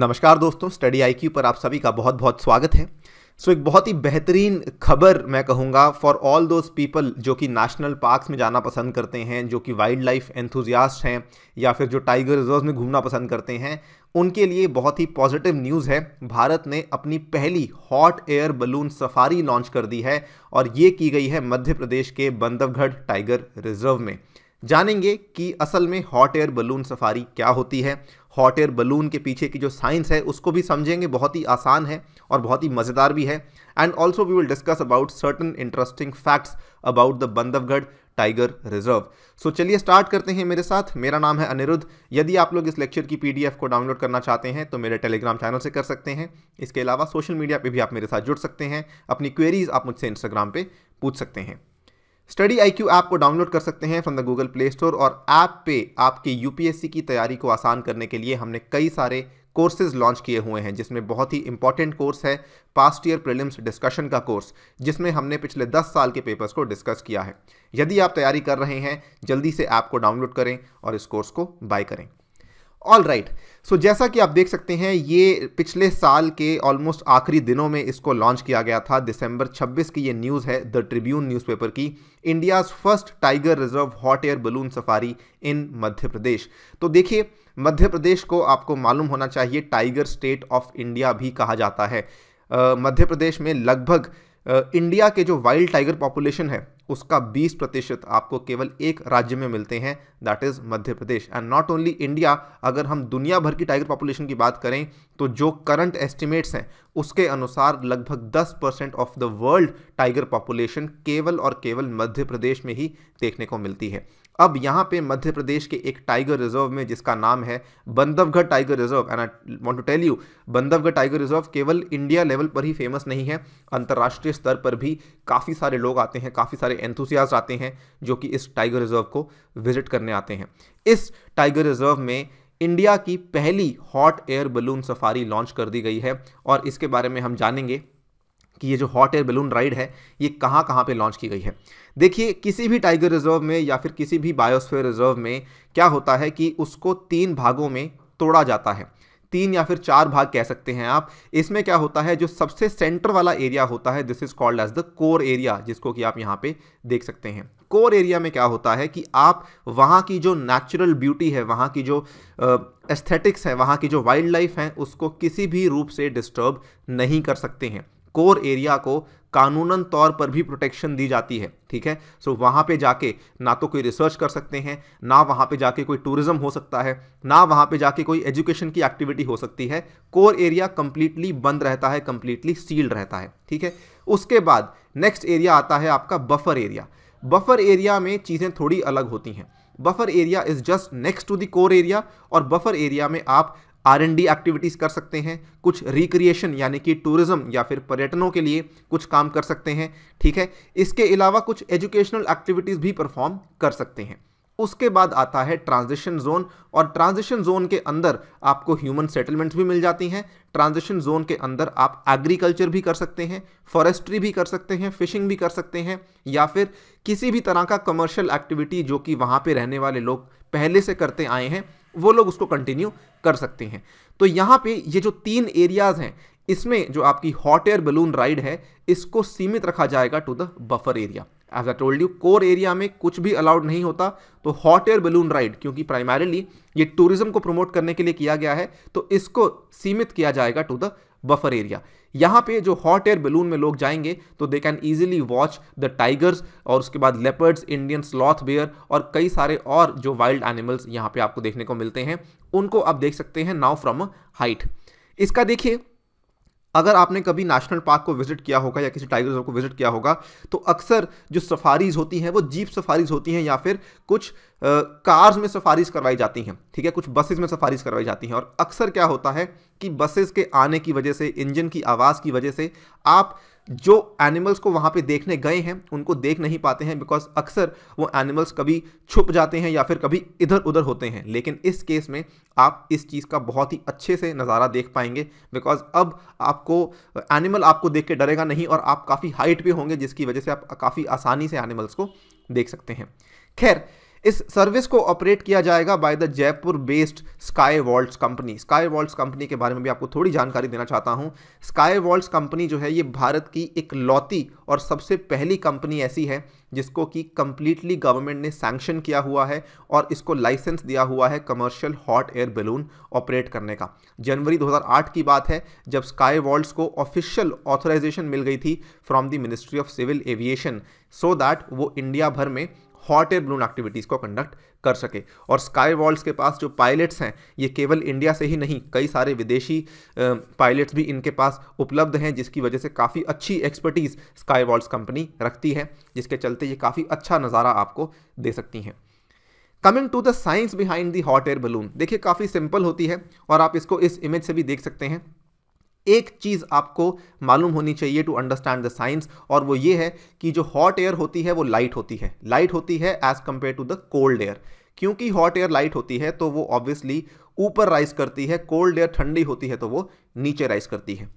नमस्कार दोस्तों स्टडी आई पर आप सभी का बहुत बहुत स्वागत है सो so, एक बहुत ही बेहतरीन खबर मैं कहूँगा फॉर ऑल दोज पीपल जो कि नेशनल पार्क्स में जाना पसंद करते हैं जो कि वाइल्ड लाइफ एंथुजियास्ट हैं या फिर जो टाइगर रिजर्व में घूमना पसंद करते हैं उनके लिए बहुत ही पॉजिटिव न्यूज़ है भारत ने अपनी पहली hot air balloon safari launch कर दी है और ये की गई है मध्य प्रदेश के बंधवगढ़ टाइगर रिजर्व में जानेंगे कि असल में हॉट एयर बलून सफारी क्या होती है हॉट एयर बलून के पीछे की जो साइंस है उसको भी समझेंगे बहुत ही आसान है और बहुत ही मज़ेदार भी है and also we will discuss about certain interesting facts about the Bandhavgarh tiger reserve so चलिए स्टार्ट करते हैं मेरे साथ मेरा नाम है अनिरुद्ध यदि आप लोग इस लेक्चर की पीडीएफ को डाउनलोड करना चाहते हैं तो मेरे टेलीग्राम चैनल से कर सकते हैं इसके अलावा सोशल मीडिया पे भी आप मेरे साथ जुड़ सकते हैं अपनी क्वेरीज आप मुझसे इंस्टाग्राम पे पूछ सकते हैं स्टडी आई क्यू ऐप को डाउनलोड कर सकते हैं from the Google Play Store और ऐप पे आपकी यूपीएससी की तैयारी को आसान करने के लिए हमने कई सारे कोर्सेज लॉन्च किए हुए हैं जिसमें बहुत ही इंपॉर्टेंट कोर्स है पास्ट ईयर प्रीलिम्स डिस्कशन का कोर्स जिसमें हमने पिछले 10 साल के पेपर्स को डिस्कस किया है यदि आप तैयारी कर रहे हैं जल्दी से ऐप को डाउनलोड करें और इस कोर्स को बाय करें ऑल राइट सो जैसा कि आप देख सकते हैं ये पिछले साल के ऑलमोस्ट आखिरी दिनों में इसको लॉन्च किया गया था दिसंबर 26 की ये न्यूज़ है द ट्रिब्यून न्यूज़पेपर की India's first tiger reserve hot air balloon safari in Madhya Pradesh तो देखिए मध्य प्रदेश को आपको मालूम होना चाहिए टाइगर स्टेट ऑफ इंडिया भी कहा जाता है मध्य प्रदेश में लगभग इंडिया के जो वाइल्ड टाइगर पॉपुलेशन है उसका 20 प्रतिशत आपको केवल एक राज्य में मिलते हैं that is Madhya Pradesh and not only India अगर हम दुनिया भर की टाइगर पॉपुलेशन की बात करें तो जो करंट एस्टिमेट्स हैं उसके अनुसार लगभग 10 percent of the world tiger population केवल और केवल मध्य प्रदेश में ही देखने को मिलती है अब यहाँ पे मध्य प्रदेश के एक टाइगर रिजर्व में जिसका नाम है Bandhavgarh tiger reserve and I want to tell you Bandhavgarh tiger reserve केवल इंडिया लेवल पर ही फेमस नहीं है अंतर्राष्ट्रीय स्तर पर भी काफ़ी सारे लोग आते हैं काफ़ी सारे एंथुसियाज आते हैं जो कि इस टाइगर रिजर्व को विजिट करने आते हैं इस टाइगर रिजर्व में इंडिया की पहली hot air balloon safari launch कर दी गई है और इसके बारे में हम जानेंगे कि ये जो हॉट एयर बलून राइड है ये कहाँ कहाँ पे लॉन्च की गई है देखिए किसी भी टाइगर रिजर्व में या फिर किसी भी बायोस्फीयर रिजर्व में क्या होता है कि उसको तीन भागों में तोड़ा जाता है तीन या फिर चार भाग कह सकते हैं आप इसमें क्या होता है जो सबसे सेंटर वाला एरिया होता है this is called as the core area जिसको कि आप यहाँ पे देख सकते हैं कोर एरिया में क्या होता है कि आप वहाँ की जो नेचुरल ब्यूटी है वहाँ की जो एस्थेटिक्स है वहाँ की जो वाइल्ड लाइफ है उसको किसी भी रूप से डिस्टर्ब नहीं कर सकते हैं कोर एरिया को कानूनन तौर पर भी प्रोटेक्शन दी जाती है ठीक है सो so, वहाँ पे जाके ना तो कोई रिसर्च कर सकते हैं ना वहाँ पे जाके कोई टूरिज्म हो सकता है ना वहाँ पे जाके कोई एजुकेशन की एक्टिविटी हो सकती है कोर एरिया कम्प्लीटली बंद रहता है कम्प्लीटली सील्ड रहता है ठीक है उसके बाद नेक्स्ट एरिया आता है आपका बफर एरिया बफर एरिया में चीज़ें थोड़ी अलग होती हैं buffer area is just next to the core area और बफर एरिया में आप आर एन डी एक्टिविटीज़ कर सकते हैं कुछ रिक्रिएशन यानी कि टूरिज़्म या फिर पर्यटनों के लिए कुछ काम कर सकते हैं ठीक है इसके अलावा कुछ एजुकेशनल एक्टिविटीज़ भी परफॉर्म कर सकते हैं उसके बाद आता है ट्रांजिशन जोन और ट्रांजिशन जोन के अंदर आपको ह्यूमन सेटलमेंट्स भी मिल जाती हैं ट्रांजिशन जोन के अंदर आप एग्रीकल्चर भी कर सकते हैं फॉरेस्ट्री भी कर सकते हैं फिशिंग भी कर सकते हैं या फिर किसी भी तरह का कमर्शियल एक्टिविटी जो कि वहाँ पे रहने वाले लोग पहले से करते आए हैं वो लोग उसको कंटिन्यू कर सकते हैं तो यहाँ पे ये जो तीन एरियाज़ हैं इसमें जो आपकी हॉट एयर बलून राइड है इसको सीमित रखा जाएगा to the buffer area as I told you core area में कुछ भी अलाउड नहीं होता तो हॉट एयर बलून राइड क्योंकि प्राइमरीली ये टूरिज्म को प्रमोट करने के लिए किया गया है तो इसको सीमित किया जाएगा टू द बफर एरिया यहाँ पे जो हॉट एयर बलून में लोग जाएंगे तो they can easily watch the tigers और उसके बाद लेपर्ड्स इंडियन स्लॉथ बेयर और कई सारे और जो वाइल्ड एनिमल्स यहाँ पे आपको देखने को मिलते हैं उनको आप देख सकते हैं नाउ फ्रॉम हाइट इसका देखिए अगर आपने कभी नेशनल पार्क को विजिट किया होगा या किसी टाइगर रिजर्व को विजिट किया होगा तो अक्सर जो सफारीज होती हैं वो जीप सफारीज होती हैं या फिर कुछ आ, कार्स में सफारीज करवाई जाती हैं ठीक है कुछ बसेस में सफारीज करवाई जाती हैं और अक्सर क्या होता है कि बसेस के आने की वजह से इंजन की आवाज़ की वजह से आप जो एनिमल्स को वहाँ पे देखने गए हैं उनको देख नहीं पाते हैं बिकॉज अक्सर वो एनिमल्स कभी छुप जाते हैं या फिर कभी इधर उधर होते हैं लेकिन इस केस में आप इस चीज़ का बहुत ही अच्छे से नज़ारा देख पाएंगे बिकॉज अब आपको एनिमल आपको देख के डरेगा नहीं और आप काफ़ी हाइट भी होंगे जिसकी वजह से आप काफ़ी आसानी से एनिमल्स को देख सकते हैं खैर इस सर्विस को ऑपरेट किया जाएगा by the Jaipur based Sky Waltz company Sky Waltz company के बारे में भी आपको थोड़ी जानकारी देना चाहता हूँ स्काई वॉल्ट कंपनी जो है ये भारत की एक लौती और सबसे पहली कंपनी ऐसी है जिसको कि कंप्लीटली गवर्नमेंट ने सैंक्शन किया हुआ है और इसको लाइसेंस दिया हुआ है commercial hot air balloon operate करने का जनवरी 2008 की बात है जब स्काई वॉल्ट को ऑफिशियल ऑथोराइजेशन मिल गई थी from the Ministry of Civil Aviation so that वो इंडिया भर में हॉट एयर बलून एक्टिविटीज़ को कंडक्ट कर सके और स्काई वॉल्स के पास जो पायलट्स हैं ये केवल इंडिया से ही नहीं कई सारे विदेशी पायलट्स भी इनके पास उपलब्ध हैं जिसकी वजह से काफ़ी अच्छी एक्सपर्टीज़ स्काई वॉल्स कंपनी रखती है जिसके चलते ये काफ़ी अच्छा नज़ारा आपको दे सकती हैं coming to the science behind the hot air balloon देखिए काफ़ी सिंपल होती है और आप इसको इस इमेज से भी देख सकते हैं एक चीज़ आपको मालूम होनी चाहिए टू अंडरस्टैंड द साइंस और वो ये है कि जो हॉट एयर होती है वो लाइट होती है लाइट होती है as compared to the cold air क्योंकि हॉट एयर लाइट होती है तो वो ऑब्वियसली ऊपर राइज करती है कोल्ड एयर ठंडी होती है तो वो नीचे राइज करती है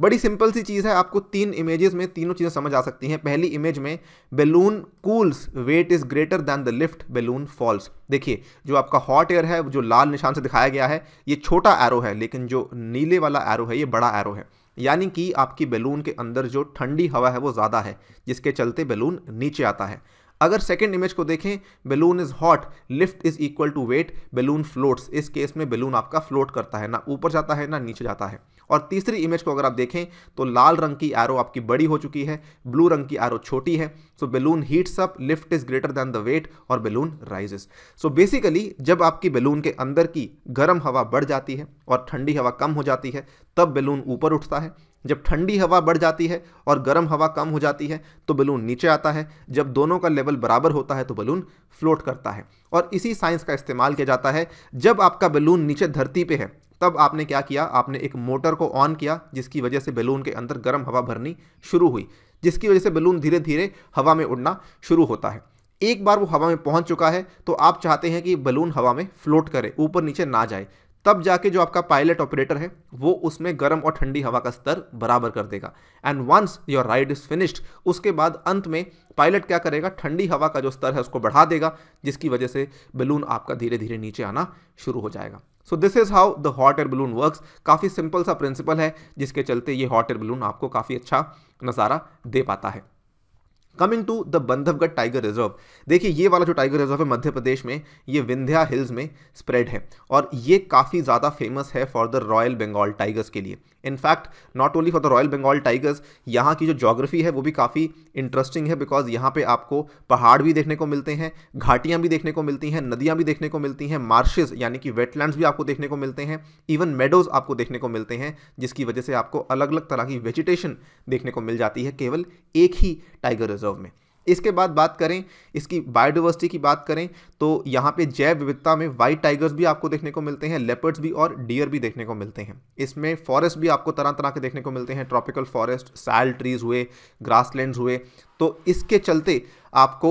बड़ी सिंपल सी चीज़ है आपको तीन इमेजेस में तीनों चीज़ें समझ आ सकती हैं पहली इमेज में balloon cools weight is greater than the lift balloon falls देखिए जो आपका हॉट एयर है जो लाल निशान से दिखाया गया है ये छोटा एरो है लेकिन जो नीले वाला एरो है ये बड़ा एरो है यानी कि आपकी बैलून के अंदर जो ठंडी हवा है वो ज़्यादा है जिसके चलते बैलून नीचे आता है अगर सेकेंड इमेज को देखें balloon is hot lift is equal to weight balloon floats इस केस में बैलून आपका फ्लोट करता है ना ऊपर जाता है ना नीचे जाता है और तीसरी इमेज को अगर आप देखें तो लाल रंग की एरो आपकी बड़ी हो चुकी है ब्लू रंग की एरो छोटी है so balloon heats up lift is greater than the weight और बैलून राइजेस सो बेसिकली जब आपकी बैलून के अंदर की गर्म हवा बढ़ जाती है और ठंडी हवा कम हो जाती है तब बैलून ऊपर उठता है जब ठंडी हवा बढ़ जाती है और गर्म हवा कम हो जाती है तो बलून नीचे आता है जब दोनों का लेवल बराबर होता है तो बलून फ्लोट करता है और इसी साइंस का इस्तेमाल किया जाता है जब आपका बलून नीचे धरती पे है तब आपने क्या किया आपने एक मोटर को ऑन किया जिसकी वजह से बैलून के अंदर गर्म हवा भरनी शुरू हुई जिसकी वजह से बैलून धीरे धीरे हवा में उड़ना शुरू होता है एक बार वो हवा में पहुंच चुका है तो आप चाहते हैं कि बलून हवा में फ्लोट करे ऊपर नीचे ना जाए तब जाके जो आपका पायलट ऑपरेटर है वो उसमें गर्म और ठंडी हवा का स्तर बराबर कर देगा and once your ride is finished उसके बाद अंत में पायलट क्या करेगा ठंडी हवा का जो स्तर है उसको बढ़ा देगा जिसकी वजह से बलून आपका धीरे धीरे नीचे आना शुरू हो जाएगा so this is how the hot air balloon works काफ़ी सिंपल सा प्रिंसिपल है जिसके चलते ये हॉट एयर बलून आपको काफ़ी अच्छा नज़ारा दे पाता है coming to the Bandhavgarh tiger reserve देखिए ये वाला जो टाइगर रिजर्व है मध्य प्रदेश में ये विंध्या हिल्स में स्प्रेड है और ये काफ़ी ज़्यादा फेमस है for the royal Bengal tigers के लिए in fact not only for the royal Bengal tigers यहाँ की जो जोग्राफी है वो भी काफ़ी इंटरेस्टिंग है बिकॉज यहाँ पे आपको पहाड़ भी देखने को मिलते हैं घाटियाँ भी देखने को मिलती हैं नदियाँ भी देखने को मिलती हैं मार्शेज यानी कि वेटलैंड्स भी आपको देखने को मिलते हैं इवन मेडोज आपको देखने को मिलते हैं जिसकी वजह से आपको अलग अलग तरह की वेजिटेशन देखने को मिल जाती है केवल एक ही टाइगर रिजर्व में इसके बाद बात करें इसकी बायोडिवर्सिटी की बात करें तो यहाँ पे जैव विविधता में वाइट टाइगर्स भी आपको देखने को मिलते हैं लेपर्ड्स भी और डियर भी देखने को मिलते हैं इसमें फॉरेस्ट भी आपको तरह तरह के देखने को मिलते हैं ट्रॉपिकल फॉरेस्ट सैल ट्रीज हुए ग्रासलैंड्स हुए तो इसके चलते आपको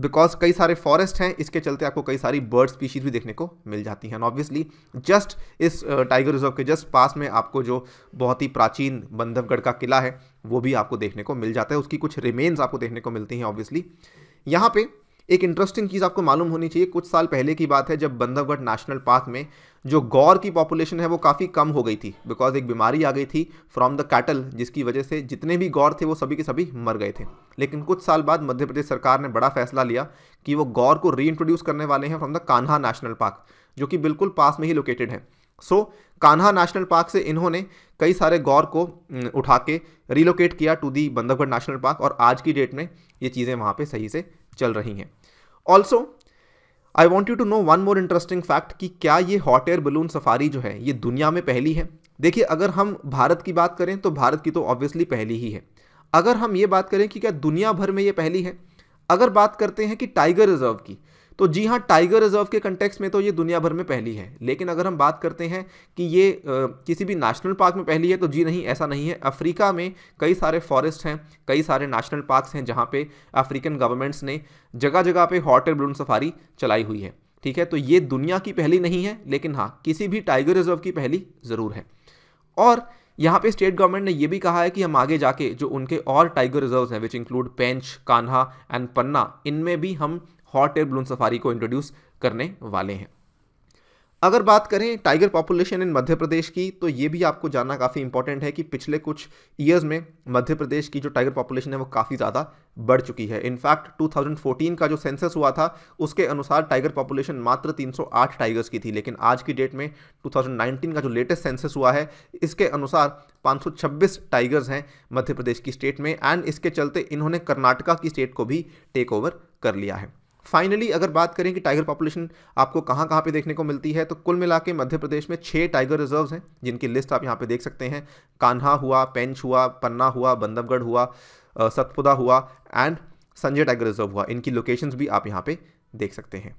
बिकॉज कई सारे फॉरेस्ट हैं इसके चलते आपको कई सारी बर्ड स्पीशीज़ भी देखने को मिल जाती हैं ऑब्वियसली जस्ट इस टाइगर रिजर्व के जस्ट पास में आपको जो बहुत ही प्राचीन बंधवगढ़ का किला है वो भी आपको देखने को मिल जाता है उसकी कुछ रिमेन्स आपको देखने को मिलती हैं ऑब्वियसली यहाँ पर एक इंटरेस्टिंग चीज़ आपको मालूम होनी चाहिए कुछ साल पहले की बात है जब बंधवगढ़ नेशनल पार्क में जो गौर की पॉपुलेशन है वो काफ़ी कम हो गई थी बिकॉज एक बीमारी आ गई थी फ्रॉम द कैटल जिसकी वजह से जितने भी गौर थे वो सभी के सभी मर गए थे लेकिन कुछ साल बाद मध्य प्रदेश सरकार ने बड़ा फैसला लिया कि वो गौर को रीइंट्रोड्यूस करने वाले हैं from the Kanha national park जो कि बिल्कुल पास में ही लोकेटेड है सो कान्हा नेशनल पार्क से इन्होंने कई सारे गौर को उठा के रिलोकेट किया to the Bandhavgarh national park और आज की डेट में ये चीज़ें वहाँ पे सही से चल रही हैं also I want you to know one more interesting fact कि क्या ये हॉट एयर बलून सफारी जो है ये दुनिया में पहली है देखिए अगर हम भारत की बात करें तो भारत की तो ऑब्वियसली पहली ही है अगर हम ये बात करें कि क्या दुनिया भर में ये पहली है अगर बात करते हैं कि टाइगर रिजर्व की तो जी हाँ टाइगर रिजर्व के कंटेक्स में तो ये दुनिया भर में पहली है लेकिन अगर हम बात करते हैं कि ये किसी भी नेशनल पार्क में पहली है तो जी नहीं ऐसा नहीं है अफ्रीका में कई सारे फॉरेस्ट हैं कई सारे नेशनल पार्क्स हैं जहाँ पे अफ्रीकन गवर्नमेंट्स ने जगह जगह पे हॉट एयर बलून सफारी चलाई हुई है ठीक है तो ये दुनिया की पहली नहीं है लेकिन हाँ किसी भी टाइगर रिजर्व की पहली ज़रूर है और यहाँ पे स्टेट गवर्नमेंट ने ये भी कहा है कि हम आगे जाके जो उनके और टाइगर रिजर्व्स हैं which include Pench Kanha and Panna इनमें भी हम हॉट एयर बलून सफारी को इंट्रोड्यूस करने वाले हैं अगर बात करें टाइगर पॉपुलेशन इन मध्य प्रदेश की तो ये भी आपको जानना काफ़ी इंपॉर्टेंट है कि पिछले कुछ ईयर्स में मध्य प्रदेश की जो टाइगर पॉपुलेशन है वो काफ़ी ज़्यादा बढ़ चुकी है इनफैक्ट 2014 का जो सेंसस हुआ था उसके अनुसार टाइगर पॉपुलेशन मात्र 308 टाइगर्स की थी लेकिन आज की डेट में 2019 का जो लेटेस्ट सेंसस हुआ है इसके अनुसार 526 टाइगर्स हैं मध्य प्रदेश की स्टेट में एंड इसके चलते इन्होंने कर्नाटका की स्टेट को भी टेक ओवर कर लिया है फाइनली अगर बात करें कि टाइगर पॉपुलेशन आपको कहाँ कहाँ पे देखने को मिलती है तो कुल मिला के मध्य प्रदेश में छः टाइगर रिजर्व्स हैं जिनकी लिस्ट आप यहाँ पे देख सकते हैं कान्हा हुआ पेंच हुआ पन्ना हुआ बंदवगढ़ हुआ सतपुदा हुआ एंड संजय टाइगर रिजर्व हुआ इनकी लोकेशंस भी आप यहाँ पे देख सकते हैं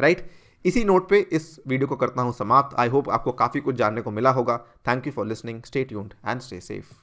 राइट इसी नोट पे इस वीडियो को करता हूँ समाप्त आई होप आपको काफ़ी कुछ जानने को मिला होगा thank you for listening stay tuned and stay safe